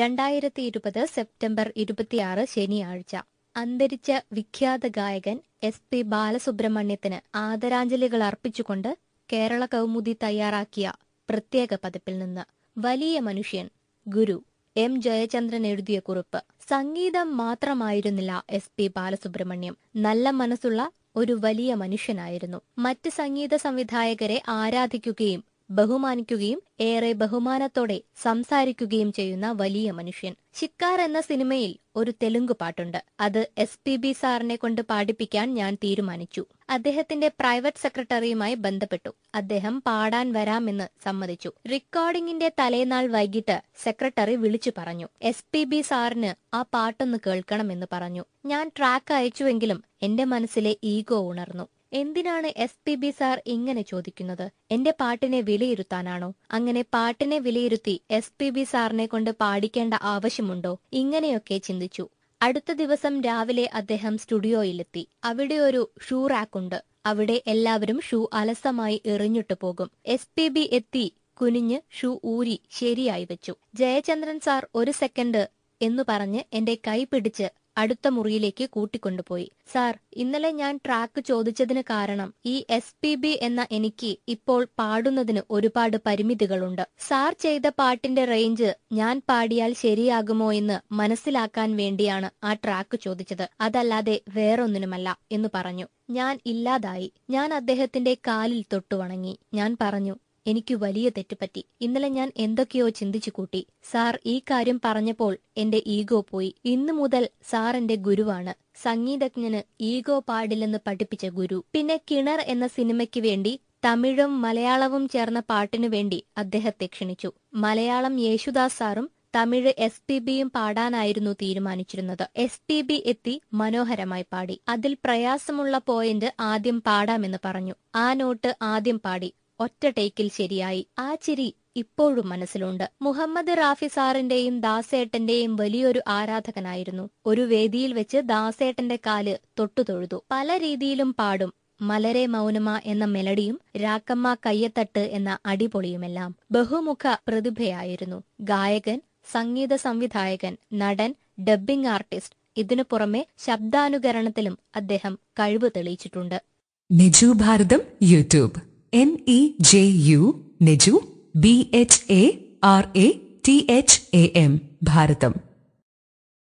രണ്ടായിരത്തി ഇരുപത് സെപ്റ്റംബർ ഇരുപത്തിയാറ് ശനിയാഴ്ച അന്തരിച്ച വിഖ്യാത ഗായകൻ എസ് പി ബാലസുബ്രഹ്മണ്യത്തിന് ആദരാഞ്ജലികൾ അർപ്പിച്ചുകൊണ്ട് കേരള കൗമുദി തയ്യാറാക്കിയ പ്രത്യേക പതിപ്പിൽ നിന്ന് വലിയ മനുഷ്യൻ ഗുരു എം ജയചന്ദ്രൻ എഴുതിയ കുറിപ്പ് സംഗീതം മാത്രമായിരുന്നില്ല എസ് പി ബാലസുബ്രഹ്മണ്യം നല്ല മനസ്സുള്ള ഒരു വലിയ മനുഷ്യനായിരുന്നു മറ്റ് സംഗീത സംവിധായകരെ ആരാധിക്കുകയും ബഹുമാനിക്കുകയും ഏറെ ബഹുമാനത്തോടെ സംസാരിക്കുകയും ചെയ്യുന്ന വലിയ മനുഷ്യൻ ശിക്കാർ എന്ന സിനിമയിൽ ഒരു തെലുങ്ക് പാട്ടുണ്ട് അത് എസ് പി ബി സാറിനെ കൊണ്ട് പാടിപ്പിക്കാൻ ഞാൻ തീരുമാനിച്ചു അദ്ദേഹത്തിന്റെ പ്രൈവറ്റ് സെക്രട്ടറിയുമായി ബന്ധപ്പെട്ടു അദ്ദേഹം പാടാൻ വരാമെന്ന് സമ്മതിച്ചു റെക്കോർഡിംഗിന്റെ തലേനാൾ വൈകിട്ട് സെക്രട്ടറി വിളിച്ചു പറഞ്ഞു എസ് പി ബി സാറിന് ആ പാട്ടൊന്ന് കേൾക്കണമെന്ന് പറഞ്ഞു ഞാൻ ട്രാക്ക് അയച്ചുവെങ്കിലും എന്റെ മനസ്സിലെ ഈഗോ ഉണർന്നു എന്തിനാണ് എസ് പി ബി സാർ ഇങ്ങനെ ചോദിക്കുന്നത് എന്റെ പാട്ടിനെ വിലയിരുത്താനാണോ അങ്ങനെ പാട്ടിനെ വിലയിരുത്തി എസ് പി ബി സാറിനെ കൊണ്ട് പാടിക്കേണ്ട ആവശ്യമുണ്ടോ ഇങ്ങനെയൊക്കെ ചിന്തിച്ചു അടുത്ത ദിവസം രാവിലെ അദ്ദേഹം സ്റ്റുഡിയോയിലെത്തി അവിടെ ഒരു ഷൂ റാക്കുണ്ട് അവിടെ എല്ലാവരും ഷൂ അലസമായി എറിഞ്ഞിട്ടു പോകും എസ് പി ബി എത്തി കുനിഞ്ഞ് ഷൂ ഊരി ശരിയായി വെച്ചു ജയചന്ദ്രൻ സാർ ഒരു സെക്കൻഡ് എന്നു പറഞ്ഞ് എന്റെ കൈ പിടിച്ച് അടുത്ത മുറിയിലേക്ക് കൂട്ടിക്കൊണ്ടുപോയി സാർ ഇന്നലെ ഞാൻ ട്രാക്ക് ചോദിച്ചതിന് കാരണം ഈ എസ് പി ബി എന്ന എനിക്ക് ഇപ്പോൾ പാടുന്നതിന് ഒരുപാട് പരിമിതികളുണ്ട് സാർ ചെയ്ത പാട്ടിന്റെ റേഞ്ച് ഞാൻ പാടിയാൽ ശരിയാകുമോ എന്ന് മനസ്സിലാക്കാൻ വേണ്ടിയാണ് ആ ട്രാക്ക് ചോദിച്ചത് അതല്ലാതെ വേറൊന്നിനുമല്ല എന്ന് പറഞ്ഞു ഞാൻ ഇല്ലാതായി ഞാൻ അദ്ദേഹത്തിന്റെ കാലിൽ തൊട്ടുവണങ്ങി ഞാൻ പറഞ്ഞു എനിക്ക് വലിയ തെറ്റുപറ്റി ഇന്നലെ ഞാൻ എന്തൊക്കെയോ ചിന്തിച്ചു കൂട്ടി സാർ ഈ കാര്യം പറഞ്ഞപ്പോൾ എന്റെ ഈഗോ പോയി ഇന്നു മുതൽ സാർ എന്റെ ഗുരുവാണ് സംഗീതജ്ഞന് ഈഗോ പാടില്ലെന്ന് പഠിപ്പിച്ച ഗുരു പിന്നെ കിണർ എന്ന സിനിമയ്ക്ക് വേണ്ടി തമിഴും മലയാളവും ചേർന്ന പാട്ടിനു വേണ്ടി അദ്ദേഹത്തെ ക്ഷണിച്ചു മലയാളം യേശുദാസ് സാറും തമിഴ് എസ് പി ബിയും പാടാനായിരുന്നു തീരുമാനിച്ചിരുന്നത് എസ് പി ബി എത്തി മനോഹരമായി പാടി അതിൽ പ്രയാസമുള്ള പോയിന്റ് ആദ്യം പാടാമെന്ന് പറഞ്ഞു ആ നോട്ട് ആദ്യം പാടി ഒറ്റ ടേക്കിൽ ശരിയായി ആ ചിരി ഇപ്പോഴും മനസ്സിലുണ്ട് മുഹമ്മദ് റാഫി സാറിന്റെയും ദാസേട്ടന്റെയും വലിയൊരു ആരാധകനായിരുന്നു ഒരു വേദിയിൽ വെച്ച് ദാസേട്ടന്റെ കാല് തൊട്ടു തൊഴുതു പല രീതിയിലും പാടും മലരെ മൗനമ എന്ന മെലഡിയും രാക്കമ്മ കയ്യത്തട്ട് എന്ന അടിപൊളിയുമെല്ലാം ബഹുമുഖ പ്രതിഭയായിരുന്നു ഗായകൻ സംഗീത സംവിധായകൻ നടൻ ഡബ്ബിംഗ് ആർട്ടിസ്റ്റ് ഇതിനു പുറമെ ശബ്ദാനുകരണത്തിലും അദ്ദേഹം കഴിവ് തെളിയിച്ചിട്ടുണ്ട് Niju Bharatham YouTube N E J U Neju B H A R A T H A M Bharatam